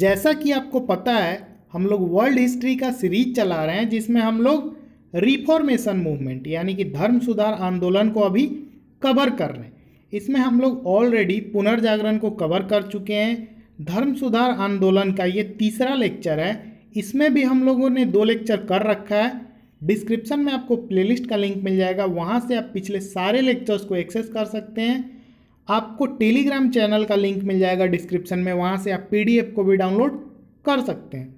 जैसा कि आपको पता है हम लोग वर्ल्ड हिस्ट्री का सीरीज चला रहे हैं जिसमें हम लोग रिफॉर्मेशन मूवमेंट यानी कि धर्म सुधार आंदोलन को अभी कवर कर रहे हैं इसमें हम लोग ऑलरेडी पुनर्जागरण को कवर कर चुके हैं धर्म सुधार आंदोलन का ये तीसरा लेक्चर है इसमें भी हम लोगों ने दो लेक्चर कर रखा है डिस्क्रिप्शन में आपको प्लेलिस्ट का लिंक मिल जाएगा वहाँ से आप पिछले सारे लेक्चर्स को एक्सेस कर सकते हैं आपको टेलीग्राम चैनल का लिंक मिल जाएगा डिस्क्रिप्शन में वहाँ से आप पी को भी डाउनलोड कर सकते हैं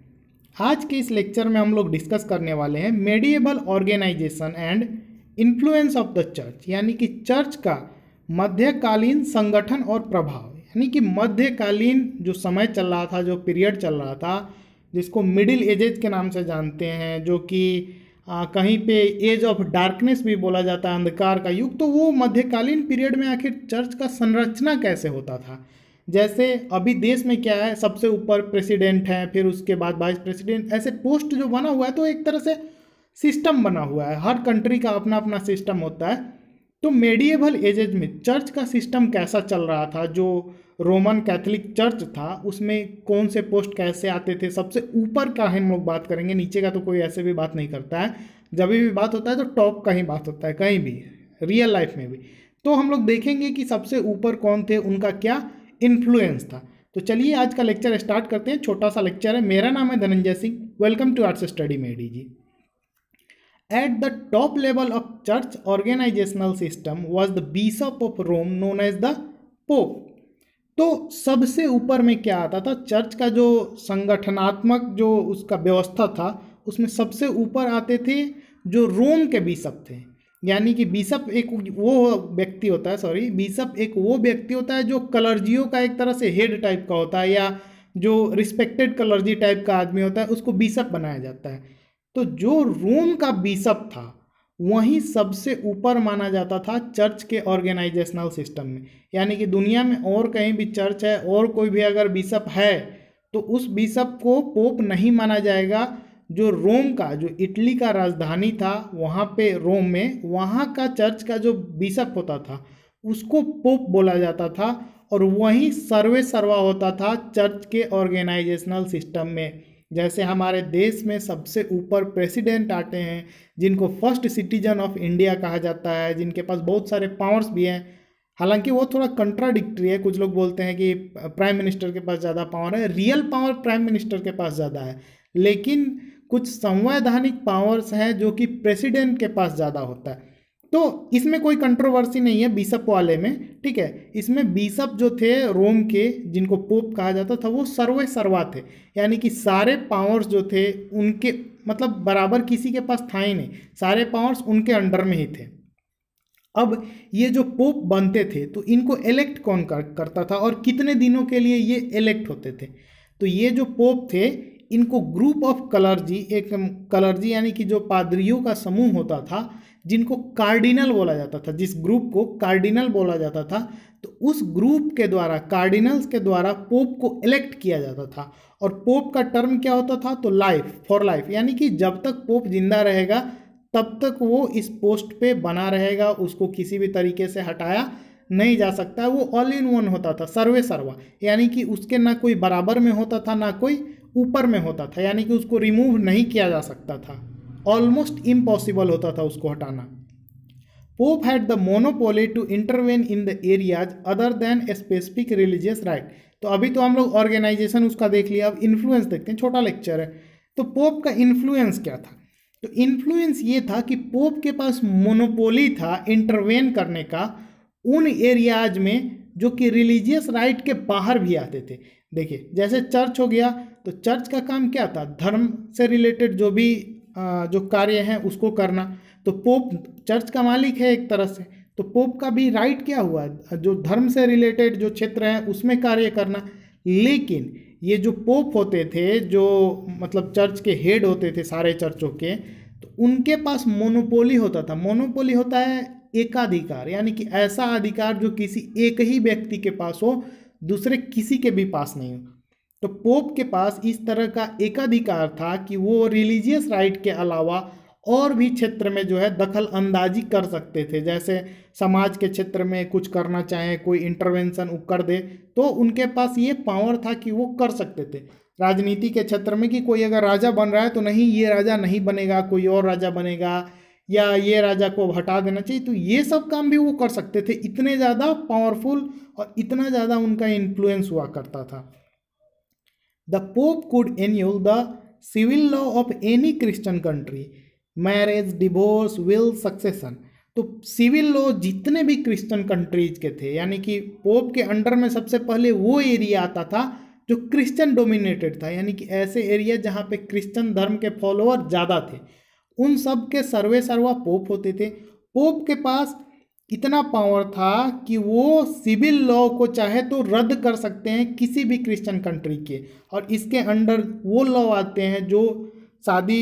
आज के इस लेक्चर में हम लोग डिस्कस करने वाले हैं medieval organisation and influence of the church यानी कि चर्च का मध्यकालीन संगठन और प्रभाव यानी कि मध्यकालीन जो समय चल रहा था जो पीरियड चल रहा था जिसको मिडिल एजेज के नाम से जानते हैं जो कि आ, कहीं पे एज ऑफ डार्कनेस भी बोला जाता है अंधकार का युग तो वो मध्यकालीन पीरियड में आखिर चर्च का संरचना कैसे होता था जैसे अभी देश में क्या है सबसे ऊपर प्रेसिडेंट है फिर उसके बाद वाइस प्रेसिडेंट ऐसे पोस्ट जो बना हुआ है तो एक तरह से सिस्टम बना हुआ है हर कंट्री का अपना अपना सिस्टम होता है तो मेडिएबल एजेज में चर्च का सिस्टम कैसा चल रहा था जो रोमन कैथोलिक चर्च था उसमें कौन से पोस्ट कैसे आते थे सबसे ऊपर का हम लोग बात करेंगे नीचे का तो कोई ऐसे भी बात नहीं करता है जब भी बात होता है तो टॉप का ही बात होता है कहीं भी रियल लाइफ में भी तो हम लोग देखेंगे कि सबसे ऊपर कौन थे उनका क्या इन्फ्लुएंस था तो चलिए आज का लेक्चर स्टार्ट करते हैं छोटा सा लेक्चर है मेरा नाम है Dhananjay Singh welcome to arts study made easy At the top level of church organizational system was the bishop of Rome known as the Pope. तो सबसे ऊपर में क्या आता था चर्च का जो संगठनात्मक जो उसका व्यवस्था था उसमें सबसे ऊपर आते थे जो रोम के बिशप थे यानी कि बिशप एक वो व्यक्ति होता है सॉरी बिशप एक वो व्यक्ति होता है जो कलर्जियो का एक तरह से हेड टाइप का होता है या जो रिस्पेक्टेड कलर्जी टाइप का आदमी होता है उसको बिशप बनाया जाता है तो जो रोम का बिशप था वहीं सबसे ऊपर माना जाता था चर्च के ऑर्गेनाइजेशनल सिस्टम में यानी कि दुनिया में और कहीं भी चर्च है और कोई भी अगर बिशप है तो उस बिशप को पोप नहीं माना जाएगा जो रोम का जो इटली का राजधानी था वहाँ पे रोम में वहाँ का चर्च का जो बिशप होता था उसको पोप बोला जाता था और वहीं सर्वे सर्वा होता था चर्च के ऑर्गेनाइजेशनल सिस्टम में जैसे हमारे देश में सबसे ऊपर प्रेसिडेंट आते हैं जिनको फर्स्ट सिटीजन ऑफ इंडिया कहा जाता है जिनके पास बहुत सारे पावर्स भी हैं हालांकि वो थोड़ा कंट्राडिक्ट्री है कुछ लोग बोलते हैं कि प्राइम मिनिस्टर के पास ज़्यादा पावर है रियल पावर प्राइम मिनिस्टर के पास ज़्यादा है लेकिन कुछ संवैधानिक पावर्स हैं जो कि प्रेसिडेंट के पास ज़्यादा होता है तो इसमें कोई कंट्रोवर्सी नहीं है बिशप वाले में ठीक है इसमें बिशप जो थे रोम के जिनको पोप कहा जाता था वो सर्वे सर्वा थे यानी कि सारे पावर्स जो थे उनके मतलब बराबर किसी के पास था ही नहीं सारे पावर्स उनके अंडर में ही थे अब ये जो पोप बनते थे तो इनको इलेक्ट कौन कर, करता था और कितने दिनों के लिए ये इलेक्ट होते थे तो ये जो पोप थे इनको ग्रुप ऑफ कलर्जी एक कलर्जी यानी कि जो पादरियों का समूह होता था जिनको कार्डिनल बोला जाता था जिस ग्रुप को कार्डिनल बोला जाता था तो उस ग्रुप के द्वारा कार्डिनल्स के द्वारा पोप को इलेक्ट किया जाता था और पोप का टर्म क्या होता था तो लाइफ फॉर लाइफ यानी कि जब तक पोप जिंदा रहेगा तब तक वो इस पोस्ट पे बना रहेगा उसको किसी भी तरीके से हटाया नहीं जा सकता वो ऑल इन वन होता था सर्वे सर्वा यानी कि उसके ना कोई बराबर में होता था ना कोई ऊपर में होता था यानी कि उसको रिमूव नहीं किया जा सकता था ऑलमोस्ट इम्पॉसिबल होता था उसको हटाना pope had the monopoly to intervene in the areas other than a specific religious right तो अभी तो हम लोग ऑर्गेनाइजेशन उसका देख लिया अब इन्फ्लुएंस देखते हैं छोटा लेक्चर है तो पोप का इन्फ्लुएंस क्या था तो इन्फ्लुएंस ये था कि पोप के पास मोनोपोली था इंटरवेन करने का उन एरियाज में जो कि रिलीजियस राइट के बाहर भी आते थे देखिए जैसे चर्च हो गया तो चर्च का काम क्या था धर्म से रिलेटेड जो भी जो कार्य हैं उसको करना तो पोप चर्च का मालिक है एक तरह से तो पोप का भी राइट क्या हुआ जो धर्म से रिलेटेड जो क्षेत्र है उसमें कार्य करना लेकिन ये जो पोप होते थे जो मतलब चर्च के हेड होते थे सारे चर्चों के तो उनके पास मोनोपोली होता था मोनोपोली होता है एकाधिकार यानी कि ऐसा अधिकार जो किसी एक ही व्यक्ति के पास हो दूसरे किसी के भी पास नहीं हो तो पोप के पास इस तरह का एकाधिकार था कि वो रिलीजियस राइट के अलावा और भी क्षेत्र में जो है दखल अंदाजी कर सकते थे जैसे समाज के क्षेत्र में कुछ करना चाहें कोई इंटरवेंशन वो कर दे तो उनके पास ये पावर था कि वो कर सकते थे राजनीति के क्षेत्र में कि कोई अगर राजा बन रहा है तो नहीं ये राजा नहीं बनेगा कोई और राजा बनेगा या ये राजा को हटा देना चाहिए तो ये सब काम भी वो कर सकते थे इतने ज़्यादा पावरफुल और इतना ज़्यादा उनका इन्फ्लुएंस हुआ करता था The Pope could annul the civil law of any Christian country, marriage, divorce, will, succession. तो सिविल लॉ जितने भी क्रिश्चियन कंट्रीज के थे यानी कि पोप के अंडर में सबसे पहले वो एरिया आता था जो क्रिश्चियन डोमिनेटेड था यानी कि ऐसे एरिया जहाँ पे क्रिश्चियन धर्म के फॉलोअर ज़्यादा थे उन सब के सर्वे सर्वा पोप होते थे पोप के पास इतना पावर था कि वो सिविल लॉ को चाहे तो रद्द कर सकते हैं किसी भी क्रिश्चियन कंट्री के और इसके अंडर वो लॉ आते हैं जो शादी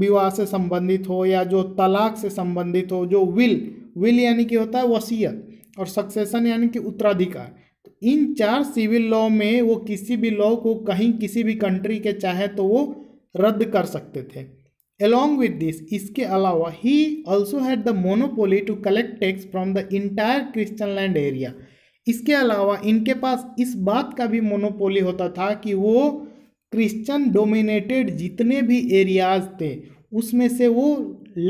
विवाह से संबंधित हो या जो तलाक से संबंधित हो जो विल विल यानी कि होता है वसीयत और सक्सेशन यानी कि उत्तराधिकार तो इन चार सिविल लॉ में वो किसी भी लॉ को कहीं किसी भी कंट्री के चाहे तो वो रद्द कर सकते थे एलोंग with दिस इसके अलावा ही also had the monopoly to collect tax from the entire Christian land area इसके अलावा इनके पास इस बात का भी मोनोपोली होता था कि वो क्रिश्चन डोमिनेटेड जितने भी एरियाज थे उसमें से वो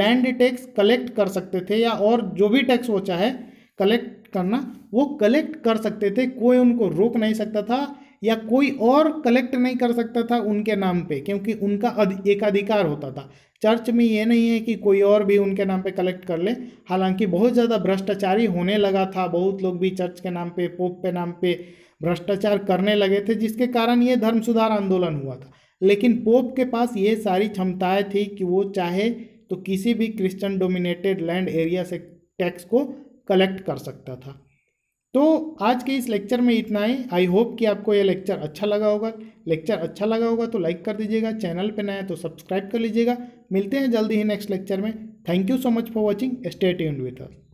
लैंड टैक्स कलेक्ट कर सकते थे या और जो भी टैक्स वो चाहे कलेक्ट करना वो कलेक्ट कर सकते थे कोई उनको रोक नहीं सकता था या कोई और कलेक्ट नहीं कर सकता था उनके नाम पे क्योंकि उनका एकाधिकार होता था चर्च में ये नहीं है कि कोई और भी उनके नाम पे कलेक्ट कर ले हालांकि बहुत ज़्यादा भ्रष्टाचारी होने लगा था बहुत लोग भी चर्च के नाम पे पोप के नाम पे भ्रष्टाचार करने लगे थे जिसके कारण ये धर्म सुधार आंदोलन हुआ था लेकिन पोप के पास ये सारी क्षमताएँ थी कि वो चाहे तो किसी भी क्रिश्चन डोमिनेटेड लैंड एरिया से टैक्स को कलेक्ट कर सकता था तो आज के इस लेक्चर में इतना ही आई होप कि आपको ये लेक्चर अच्छा लगा होगा लेक्चर अच्छा लगा होगा तो लाइक कर दीजिएगा चैनल पर नया तो सब्सक्राइब कर लीजिएगा मिलते हैं जल्दी ही नेक्स्ट लेक्चर में thank you so much for watching stay tuned with us